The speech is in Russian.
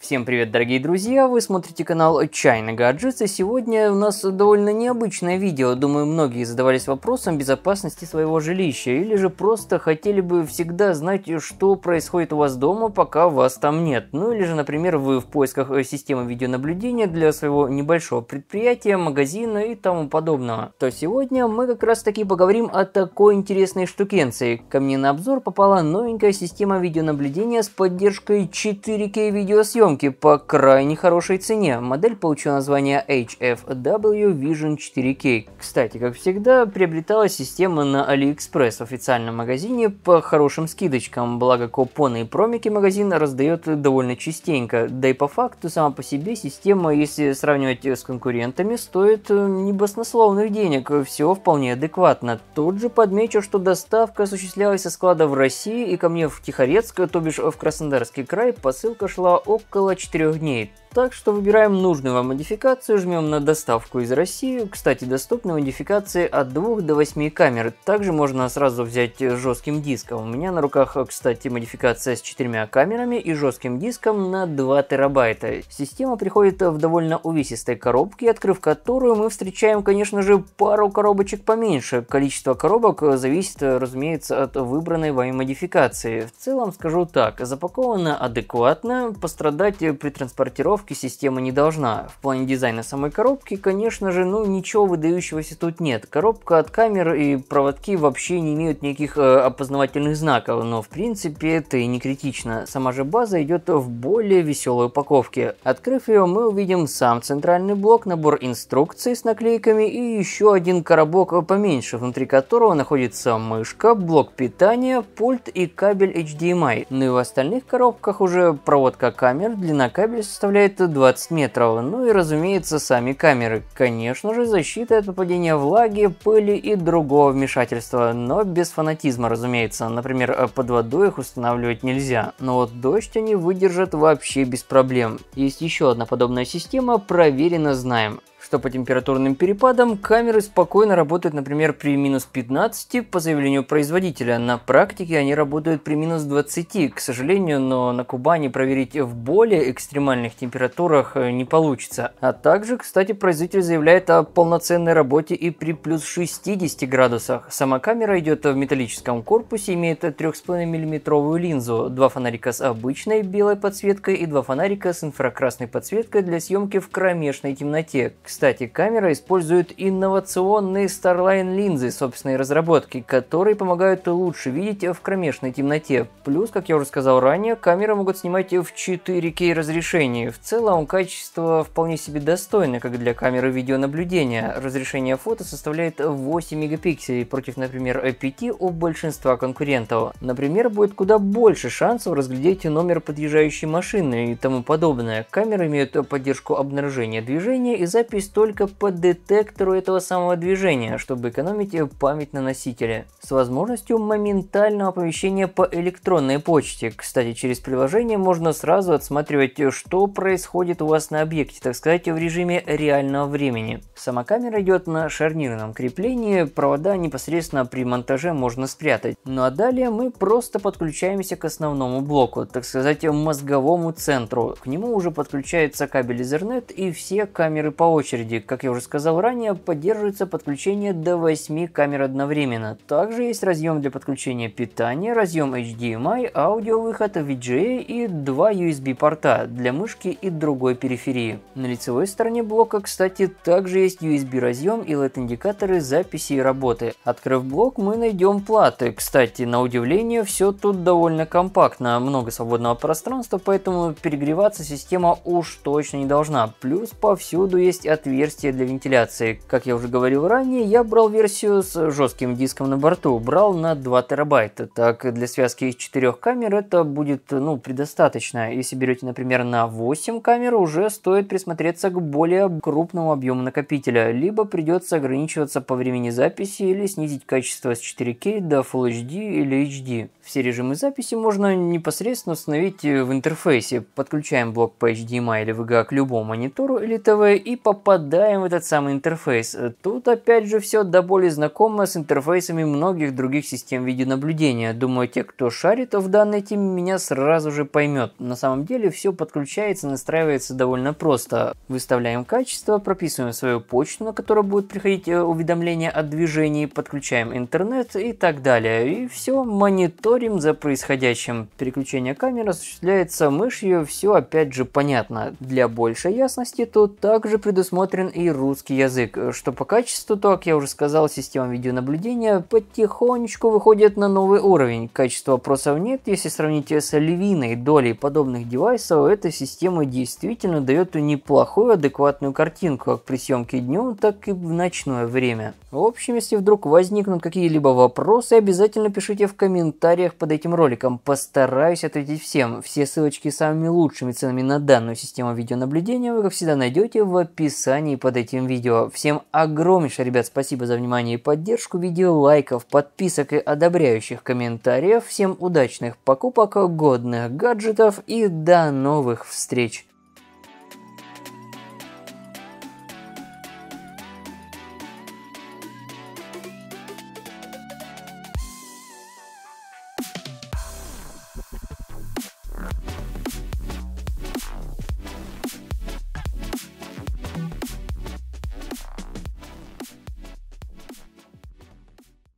Всем привет, дорогие друзья! Вы смотрите канал Отчаянный Гаджетс, и сегодня у нас довольно необычное видео. Думаю, многие задавались вопросом безопасности своего жилища, или же просто хотели бы всегда знать, что происходит у вас дома, пока вас там нет. Ну или же, например, вы в поисках э, системы видеонаблюдения для своего небольшого предприятия, магазина и тому подобного. То сегодня мы как раз таки поговорим о такой интересной штукенции. Ко мне на обзор попала новенькая система видеонаблюдения с поддержкой 4К видеосъемки Съемки по крайне хорошей цене. Модель получила название HFW Vision 4K. Кстати, как всегда, приобретала система на AliExpress в официальном магазине по хорошим скидочкам, благо купоны и промики магазин раздает довольно частенько. Да и по факту сама по себе система, если сравнивать с конкурентами, стоит э, небоснословных денег, все вполне адекватно. Тут же подмечу, что доставка осуществлялась со склада в России и ко мне в Тихорецк, то бишь в Краснодарский край, посылка шла около около 4 дней, так что выбираем нужную вам модификацию, жмем на доставку из России. Кстати, доступны модификации от 2 до 8 камер. Также можно сразу взять жестким диском. У меня на руках, кстати, модификация с 4 камерами и жестким диском на 2 терабайта. Система приходит в довольно увесистой коробке, открыв которую мы встречаем, конечно же, пару коробочек поменьше. Количество коробок зависит, разумеется, от выбранной вами модификации. В целом скажу так, запаковано адекватно, пострадать при транспортировке установки система не должна. В плане дизайна самой коробки, конечно же, ну ничего выдающегося тут нет. Коробка от камер и проводки вообще не имеют никаких э, опознавательных знаков, но в принципе это и не критично. Сама же база идет в более веселой упаковке. Открыв ее, мы увидим сам центральный блок, набор инструкций с наклейками и еще один коробок поменьше, внутри которого находится мышка, блок питания, пульт и кабель HDMI. Ну и в остальных коробках уже проводка камер, длина кабеля составляет это 20 метров. Ну и разумеется сами камеры. Конечно же защита от попадения влаги, пыли и другого вмешательства, но без фанатизма разумеется. Например, э, под водой их устанавливать нельзя, но вот дождь они выдержат вообще без проблем. Есть еще одна подобная система, проверено знаем что по температурным перепадам камеры спокойно работают, например, при минус 15 по заявлению производителя. На практике они работают при минус 20, к сожалению, но на Кубани проверить в более экстремальных температурах э, не получится. А также, кстати, производитель заявляет о полноценной работе и при плюс 60 градусах. Сама камера идет в металлическом корпусе, имеет 3,5 миллиметровую линзу, два фонарика с обычной белой подсветкой и два фонарика с инфракрасной подсветкой для съемки в кромешной темноте. К кстати, камера использует инновационные Starline линзы собственной разработки, которые помогают лучше видеть в кромешной темноте. Плюс, как я уже сказал ранее, камеры могут снимать в 4К разрешении. В целом, качество вполне себе достойно, как для камеры видеонаблюдения. Разрешение фото составляет 8 мегапикселей против, например, 5 у большинства конкурентов. Например, будет куда больше шансов разглядеть номер подъезжающей машины и тому подобное. Камеры имеют поддержку обнаружения движения и записи ориентируясь только по детектору этого самого движения, чтобы экономить память на носителе, с возможностью моментального оповещения по электронной почте. Кстати, через приложение можно сразу отсматривать, что происходит у вас на объекте, так сказать, в режиме реального времени. Сама камера идет на шарнирном креплении, провода непосредственно при монтаже можно спрятать. Ну а далее мы просто подключаемся к основному блоку, так сказать, мозговому центру. К нему уже подключается кабель Ethernet и все камеры по очереди очереди, как я уже сказал ранее, поддерживается подключение до 8 камер одновременно. Также есть разъем для подключения питания, разъем HDMI, аудиовыход, VGA и два USB порта для мышки и другой периферии. На лицевой стороне блока, кстати, также есть USB разъем и LED-индикаторы записи и работы. Открыв блок, мы найдем платы. Кстати, на удивление, все тут довольно компактно, много свободного пространства, поэтому перегреваться система уж точно не должна. Плюс повсюду есть от отверстие для вентиляции. Как я уже говорил ранее, я брал версию с жестким диском на борту, брал на 2 терабайта. Так, для связки из 4 камер это будет, ну, предостаточно. Если берете, например, на 8 камер, уже стоит присмотреться к более крупному объему накопителя, либо придется ограничиваться по времени записи или снизить качество с 4К до Full HD или HD. Все режимы записи можно непосредственно установить в интерфейсе. Подключаем блок по HDMI эм или VGA к любому монитору или ТВ и по попадаем в этот самый интерфейс. Э, тут опять же все до боли знакомо с интерфейсами многих других систем видеонаблюдения. Думаю, те, кто шарит в данной теме, меня сразу же поймет. На самом деле все подключается, настраивается довольно просто. Выставляем качество, прописываем свою почту, на которую будет приходить э, уведомление о движении, подключаем интернет и так далее. И все, мониторим за происходящим. Переключение камеры осуществляется мышью, все опять же понятно. Для большей ясности тут также предусмотрено рассмотрен и русский язык, э, что по качеству, то, как я уже сказал, система видеонаблюдения потихонечку выходит на новый уровень. Качества вопросов нет, если сравнить с львиной долей подобных девайсов, эта система действительно дает неплохую адекватную картинку, как при съемке днем, так и в ночное время. В общем, если вдруг возникнут какие-либо вопросы, обязательно пишите в комментариях под этим роликом. Постараюсь ответить всем. Все ссылочки с самыми лучшими ценами на данную систему видеонаблюдения вы, как всегда, найдете в описании описании под этим видео. Всем огромнейшее, ребят, спасибо за внимание и поддержку видео, лайков, подписок и одобряющих комментариев. Всем удачных покупок, годных гаджетов и до новых встреч!